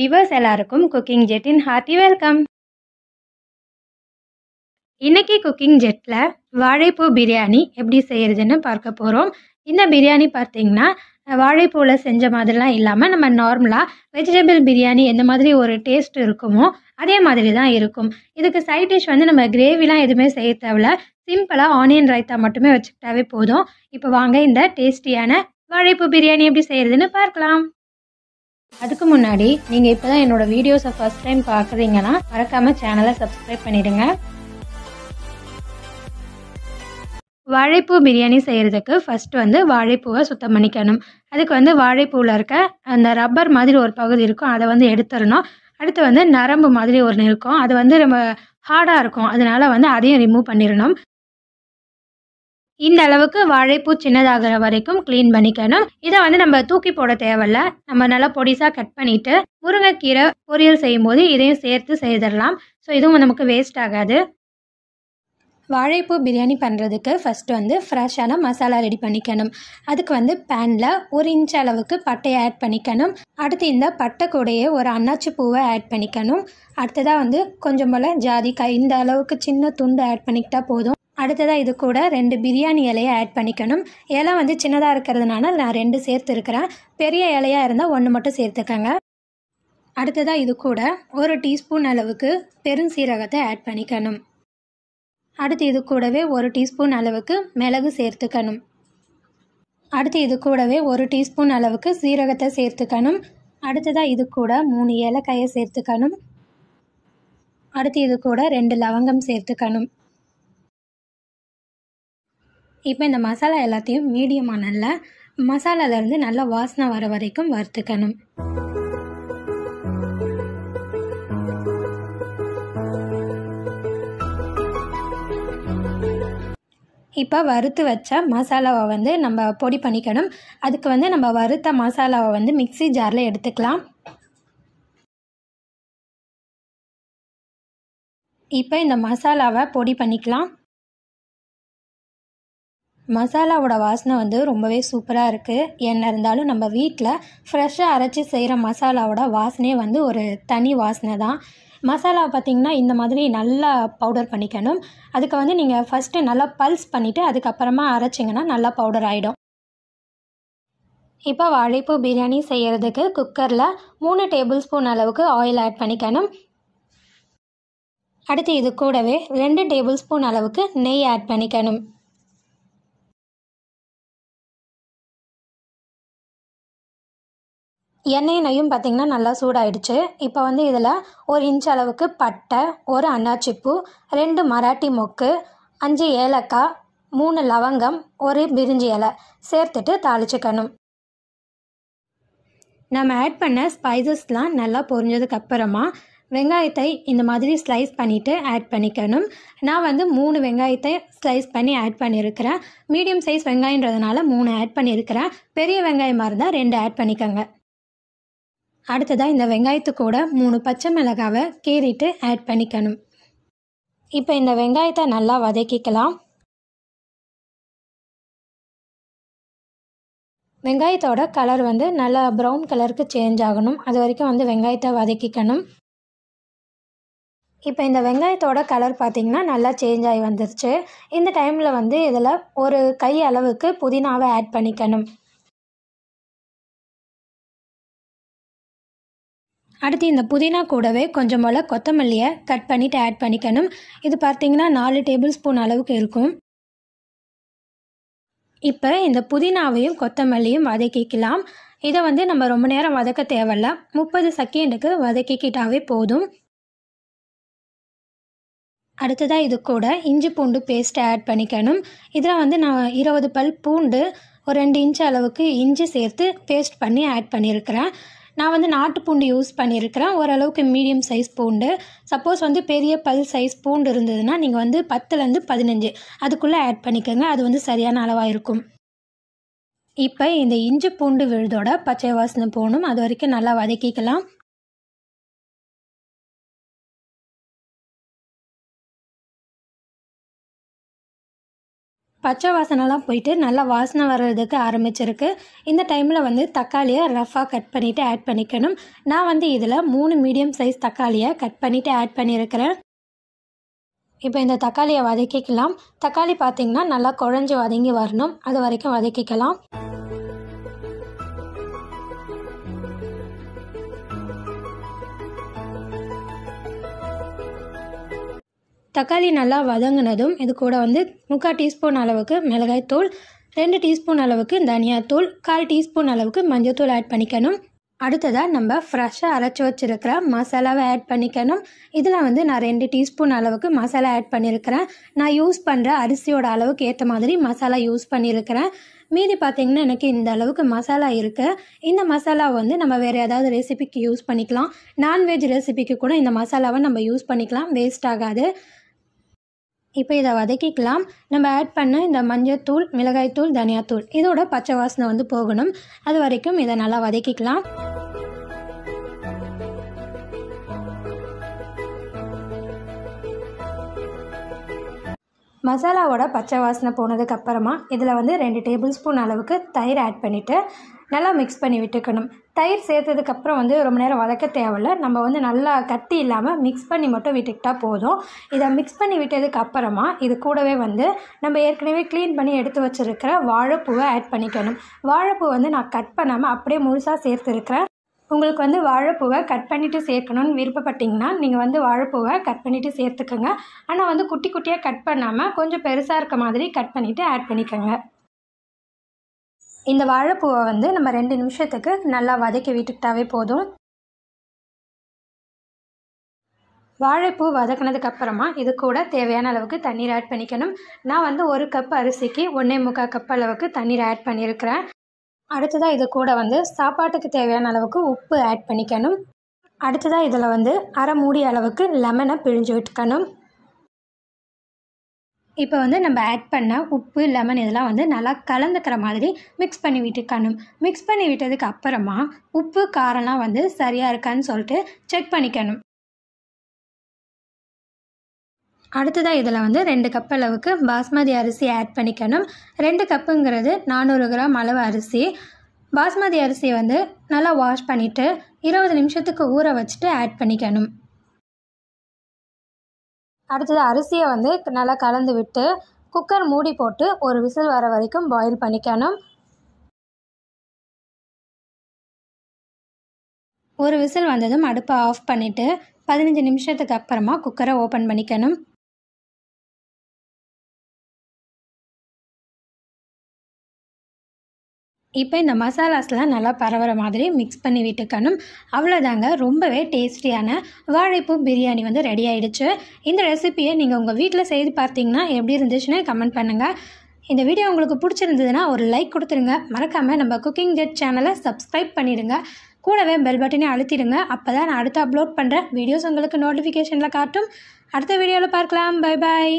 viewers எல்லாருக்கும் cooking ஜெட்டின் Aarthi welcome இன்னைக்கு குக்கிங் ஜெட்டில் வாழைப்பூ பிரியாணி எப்படி செய்கிறதுன்னு பார்க்க போகிறோம் இந்த பிரியாணி பார்த்தீங்கன்னா வாழைப்பூவில் செஞ்ச மாதிரிலாம் இல்லாமல் நம்ம நார்மலாக வெஜிடபிள் பிரியாணி எந்த மாதிரி ஒரு டேஸ்ட் இருக்குமோ அதே மாதிரி தான் இருக்கும் இதுக்கு சைட் டிஷ் வந்து நம்ம கிரேவிலாம் எதுவுமே செய்ய தேவையில்ல சிம்பிளாக ஆனியன் ரைத்தா மட்டுமே வச்சுக்கிட்டாவே போதும் இப்போ வாங்க இந்த டேஸ்டியான வாழைப்பூ பிரியாணி எப்படி செய்கிறதுன்னு பார்க்கலாம் அதுக்கு முன்னாடி நீங்கள் இப்போ தான் என்னோடய வீடியோஸை ஃபஸ்ட் டைம் பார்க்குறீங்கன்னா மறக்காமல் சேனலை சப்ஸ்கிரைப் பண்ணிவிடுங்க வாழைப்பூ பிரியாணி செய்கிறதுக்கு ஃபஸ்ட்டு வந்து வாழைப்பூவை சுத்தம் பண்ணிக்கணும் அதுக்கு வந்து வாழைப்பூவில் இருக்க அந்த ரப்பர் மாதிரி ஒரு பகுதி இருக்கும் அதை வந்து எடுத்துடணும் அடுத்து வந்து நரம்பு மாதிரி ஒன்று இருக்கும் அது வந்து நம்ம ஹார்டாக இருக்கும் அதனால வந்து அதையும் ரிமூவ் பண்ணிடணும் இந்த அளவுக்கு வாழைப்பூ சின்னதாகிற வரைக்கும் க்ளீன் பண்ணிக்கணும் இதை வந்து நம்ம தூக்கி போட தேவையில்ல நம்ம நல்லா பொடிசாக கட் பண்ணிவிட்டு முருங்கைக்கீரை பொரியல் செய்யும் போது இதையும் சேர்த்து செய்திடலாம் ஸோ இதுவும் நமக்கு வேஸ்ட் ஆகாது வாழைப்பூ பிரியாணி பண்ணுறதுக்கு ஃபஸ்ட்டு வந்து ஃப்ரெஷ்ஷான மசாலா ரெடி பண்ணிக்கணும் அதுக்கு வந்து பேனில் ஒரு இன்ச் அளவுக்கு பட்டையை ஆட் பண்ணிக்கணும் அடுத்து இந்த பட்டை கூடையே ஒரு அன்னாச்சி பூவை ஆட் பண்ணிக்கணும் அடுத்ததாக வந்து கொஞ்சம் போல் ஜாதிக்காய் இந்த அளவுக்கு சின்ன துண்டு ஆட் பண்ணிக்கிட்டால் போதும் அடுத்ததாக இது கூட ரெண்டு பிரியாணி இலையை ஆட் பண்ணிக்கணும் இலை வந்து சின்னதாக இருக்கிறதுனால நான் ரெண்டு சேர்த்துருக்கிறேன் பெரிய இலையாக இருந்தால் ஒன்று மட்டும் சேர்த்துக்கோங்க அடுத்ததாக இது கூட ஒரு டீஸ்பூன் அளவுக்கு பெருஞ்சீரகத்தை ஆட் பண்ணிக்கணும் அடுத்து இது கூடவே ஒரு டீஸ்பூன் அளவுக்கு மிளகு சேர்த்துக்கணும் அடுத்து இது கூடவே ஒரு டீஸ்பூன் அளவுக்கு சீரகத்தை சேர்த்துக்கணும் அடுத்ததாக இது கூட மூணு ஏலக்காயை சேர்த்துக்கணும் அடுத்து இது கூட ரெண்டு லவங்கம் சேர்த்துக்கணும் இப்போ இந்த மசாலா எல்லாத்தையும் மீடியமாக நல்லா மசாலாலேருந்து நல்லா வாசனை வர வரைக்கும் வறுத்துக்கணும் இப்போ வறுத்து வச்ச மசாலாவை வந்து நம்ம பொடி பண்ணிக்கணும் அதுக்கு வந்து நம்ம வறுத்த மசாலாவை வந்து மிக்சி ஜாரில் எடுத்துக்கலாம் இப்போ இந்த மசாலாவை பொடி பண்ணிக்கலாம் மசாலாவோட வாசனை வந்து ரொம்பவே சூப்பராக இருக்குது என்ன இருந்தாலும் நம்ம வீட்டில் ஃப்ரெஷ்ஷாக அரைச்சி செய்கிற மசாலாவோட வாசனையே வந்து ஒரு தனி வாசனை தான் மசாலா பார்த்திங்கன்னா இந்த மாதிரி நல்லா பவுடர் பண்ணிக்கணும் அதுக்கு வந்து நீங்கள் ஃபஸ்ட்டு நல்லா பல்ஸ் பண்ணிவிட்டு அதுக்கப்புறமா அரைச்சிங்கன்னா நல்லா பவுடர் ஆகிடும் இப்போ வாழைப்பூ பிரியாணி செய்கிறதுக்கு குக்கரில் மூணு டேபிள் ஸ்பூன் அளவுக்கு ஆயில் ஆட் பண்ணிக்கணும் அடுத்து இது கூடவே ரெண்டு டேபிள் ஸ்பூன் அளவுக்கு நெய் ஆட் பண்ணிக்கணும் எண்ணெய் நெய்யும் பார்த்திங்கன்னா நல்லா சூடாயிடுச்சு இப்போ வந்து இதில் ஒரு இன்ச் அளவுக்கு பட்டை ஒரு அன்னாச்சிப்பூ ரெண்டு மராட்டி மொக்கு அஞ்சு ஏலக்காய் மூணு லவங்கம் ஒரு பிரிஞ்சி இலை சேர்த்துட்டு தாளிச்சுக்கணும் நம்ம ஆட் பண்ண ஸ்பைசஸ்லாம் நல்லா பொரிஞ்சதுக்கப்புறமா வெங்காயத்தை இந்த மாதிரி ஸ்லைஸ் பண்ணிவிட்டு ஆட் பண்ணிக்கணும் நான் வந்து மூணு வெங்காயத்தை ஸ்லைஸ் பண்ணி ஆட் பண்ணியிருக்கிறேன் மீடியம் சைஸ் வெங்காயன்றதுனால மூணு ஆட் பண்ணியிருக்கிறேன் பெரிய வெங்காயமாக இருந்தால் ரெண்டு ஆட் பண்ணிக்கோங்க அடுத்ததாக இந்த வெங்காயத்து கூட மூணு பச்சை மிளகாவை கீறிட்டு ஆட் பண்ணிக்கணும் இப்போ இந்த வெங்காயத்தை நல்லா வதக்கிக்கலாம் வெங்காயத்தோட கலர் வந்து நல்லா ப்ரௌன் கலருக்கு சேஞ்ச் ஆகணும் அது வரைக்கும் வந்து வெங்காயத்தை வதக்கிக்கணும் இப்போ இந்த வெங்காயத்தோட கலர் பார்த்திங்கன்னா நல்லா சேஞ்ச் ஆகி வந்துருச்சு இந்த டைமில் வந்து இதில் ஒரு கை அளவுக்கு புதினாவை ஆட் பண்ணிக்கணும் அடுத்து இந்த புதினா கூடவே கொஞ்சம் போல் கொத்தமல்லியை கட் பண்ணிவிட்டு ஆட் பண்ணிக்கணும் இது பார்த்திங்கன்னா நாலு டேபிள் ஸ்பூன் அளவுக்கு இருக்கும் இப்போ இந்த புதினாவையும் கொத்தமல்லியும் வதக்கிக்கலாம் இதை வந்து நம்ம ரொம்ப நேரம் வதக்க தேவையில்ல முப்பது செகண்டுக்கு வதக்கிக்கிட்டாவே போதும் அடுத்ததாக இது கூட இஞ்சி பூண்டு பேஸ்ட்டை ஆட் பண்ணிக்கணும் இதில் வந்து நான் இருபது பல் பூண்டு ஒரு ரெண்டு இன்ச்சு அளவுக்கு இஞ்சி சேர்த்து பேஸ்ட் பண்ணி ஆட் பண்ணியிருக்கிறேன் நான் வந்து நாட்டு பூண்டு யூஸ் பண்ணியிருக்கிறேன் ஓரளவுக்கு மீடியம் சைஸ் பூண்டு சப்போஸ் வந்து பெரிய பல் சைஸ் பூண்டு இருந்ததுன்னா நீங்கள் வந்து பத்துலேருந்து பதினஞ்சு அதுக்குள்ளே ஆட் பண்ணிக்கோங்க அது வந்து சரியான அளவாக இருக்கும் இப்போ இந்த இஞ்சி பூண்டு விழுதோட பச்சை வாசனை போகணும் அது வரைக்கும் நல்லா வதக்கிக்கலாம் பச்சை வாசனைலாம் போயிட்டு நல்லா வாசனை வர்றதுக்கு ஆரம்பிச்சிருக்கு இந்த டைமில் வந்து தக்காளியை ரஃபாக கட் பண்ணிவிட்டு ஆட் பண்ணிக்கணும் நான் வந்து இதில் மூணு மீடியம் சைஸ் தக்காளியை கட் பண்ணிவிட்டு ஆட் பண்ணியிருக்கிறேன் இப்போ இந்த தக்காளியை வதக்கிக்கலாம் தக்காளி பார்த்திங்கன்னா நல்லா குழஞ்சி வதங்கி வரணும் அது வரைக்கும் வதக்கிக்கலாம் தக்காளி நல்லா வதங்கினதும் இது கூட வந்து முக்கால் டீஸ்பூன் அளவுக்கு மிளகாய்த்தூள் ரெண்டு டீஸ்பூன் அளவுக்கு தனியாத்தூள் கால் டீஸ்பூன் அளவுக்கு மஞ்சத்தூள் ஆட் பண்ணிக்கணும் அடுத்ததாக நம்ம ஃப்ரெஷ்ஷாக அரைச்சி வச்சுருக்கிற மசாலாவை ஆட் பண்ணிக்கணும் இதில் வந்து நான் ரெண்டு டீஸ்பூன் அளவுக்கு மசாலா ஆட் பண்ணியிருக்கிறேன் நான் யூஸ் பண்ணுற அரிசியோட அளவுக்கு ஏற்ற மாதிரி மசாலா யூஸ் பண்ணியிருக்கிறேன் மீதி பார்த்திங்கன்னா எனக்கு இந்த அளவுக்கு மசாலா இருக்குது இந்த மசாலா வந்து நம்ம வேறு ஏதாவது ரெசிபிக்கு யூஸ் பண்ணிக்கலாம் நான்வெஜ் ரெசிபிக்கு கூட இந்த மசாலாவை நம்ம யூஸ் பண்ணிக்கலாம் வேஸ்ட் ஆகாது இப்போ இதை வதக்கிக்கலாம் நம்ம ஆட் பண்ண இந்த மஞ்சத்தூள் மிளகாய்த்தூள் தனியாத்தூள் இதோட பச்சை வாசனை வந்து போகணும் அது வரைக்கும் இதை நல்லா வதக்கிக்கலாம் மசாலாவோட பச்சை வாசனை போனதுக்கப்புறமா இதில் வந்து ரெண்டு டேபிள் ஸ்பூன் அளவுக்கு தயிர் ஆட் பண்ணிவிட்டு நல்லா மிக்ஸ் பண்ணி விட்டுக்கணும் தயிர் சேர்த்ததுக்கப்புறம் வந்து ரொம்ப நேரம் வதக்க தேவையில்ல நம்ம வந்து நல்லா கட்டி இல்லாமல் மிக்ஸ் பண்ணி மட்டும் விட்டுக்கிட்டால் போதும் இதை மிக்ஸ் பண்ணி விட்டதுக்கு அப்புறமா இது கூடவே வந்து நம்ம ஏற்கனவே க்ளீன் பண்ணி எடுத்து வச்சுருக்கிற வாழைப்பூவை ஆட் பண்ணிக்கணும் வாழைப்பூ வந்து நான் கட் பண்ணாமல் அப்படியே முழுசாக சேர்த்துருக்கிறேன் உங்களுக்கு வந்து வாழைப்பூவை கட் பண்ணிவிட்டு சேர்க்கணுன்னு விருப்பப்பட்டிங்கன்னா நீங்கள் வந்து வாழைப்பூவை கட் பண்ணிவிட்டு சேர்த்துக்கோங்க ஆனால் வந்து குட்டி குட்டியாக கட் பண்ணாமல் கொஞ்சம் பெருசாக இருக்க மாதிரி கட் பண்ணிவிட்டு ஆட் பண்ணிக்கோங்க இந்த வாழைப்பூவை வந்து நம்ம ரெண்டு நிமிஷத்துக்கு நல்லா வதக்கி விட்டுக்கிட்டாவே போதும் வாழைப்பூ வதக்கினதுக்கு அப்புறமா இது கூட தேவையான அளவுக்கு தண்ணீர் ஆட் பண்ணிக்கணும் நான் வந்து ஒரு கப் அரிசிக்கு ஒன்றே முக்கால் கப் அளவுக்கு தண்ணீர் ஆட் பண்ணியிருக்கிறேன் அடுத்ததாக இது கூட வந்து சாப்பாட்டுக்கு தேவையான அளவுக்கு உப்பு ஆட் பண்ணிக்கணும் அடுத்ததாக இதில் வந்து அரை மூடி அளவுக்கு லெமனை பிழிஞ்சு விட்டுக்கணும் இப்போ வந்து நம்ம ஆட் பண்ண உப்பு லெமன் இதெல்லாம் வந்து நல்லா கலந்துக்கிற மாதிரி மிக்ஸ் பண்ணி விட்டுக்கணும் மிக்ஸ் பண்ணி விட்டதுக்கு அப்புறமா உப்பு காரம்லாம் வந்து சரியாக இருக்கான்னு சொல்லிட்டு செக் பண்ணிக்கணும் அடுத்ததாக இதில் வந்து ரெண்டு கப் அளவுக்கு பாஸ்மதி அரிசி ஆட் பண்ணிக்கணும் ரெண்டு கப்புங்கிறது நானூறு கிராம் அளவு அரிசி பாஸ்மதி அரிசியை வந்து நல்லா வாஷ் பண்ணிவிட்டு இருபது நிமிஷத்துக்கு ஊற வச்சுட்டு ஆட் பண்ணிக்கணும் அடுத்தது அரிசியை வந்து நல்லா கலந்து விட்டு குக்கர் மூடி போட்டு ஒரு விசில் வர வரைக்கும் பாயில் பண்ணிக்கணும் ஒரு விசில் வந்ததும் அடுப்பை ஆஃப் பண்ணிவிட்டு பதினஞ்சு நிமிஷத்துக்கு அப்புறமா குக்கரை ஓப்பன் பண்ணிக்கணும் இப்போ இந்த மசாலாஸ்லாம் நல்லா பரவுற மாதிரி மிக்ஸ் பண்ணி விட்டுக்கணும் அவ்வளோதாங்க ரொம்பவே டேஸ்டியான வாழைப்பூ பிரியாணி வந்து ரெடி ஆகிடுச்சு இந்த ரெசிப்பியை நீங்கள் உங்கள் வீட்டில் செய்து பார்த்தீங்கன்னா எப்படி இருந்துச்சுன்னு கமெண்ட் பண்ணுங்கள் இந்த வீடியோ உங்களுக்கு பிடிச்சிருந்ததுன்னா ஒரு லைக் கொடுத்துருங்க மறக்காமல் நம்ம குக்கிங் ஜெட் சேனலை சப்ஸ்கிரைப் பண்ணிடுங்க கூடவே பெல் பட்டனே அழுத்திடுங்க அப்போ தான் நான் அடுத்து அப்லோட் பண்ணுற வீடியோஸ் உங்களுக்கு நோட்டிஃபிகேஷனில் காட்டும் அடுத்த வீடியோவில் பார்க்கலாம் பை பாய்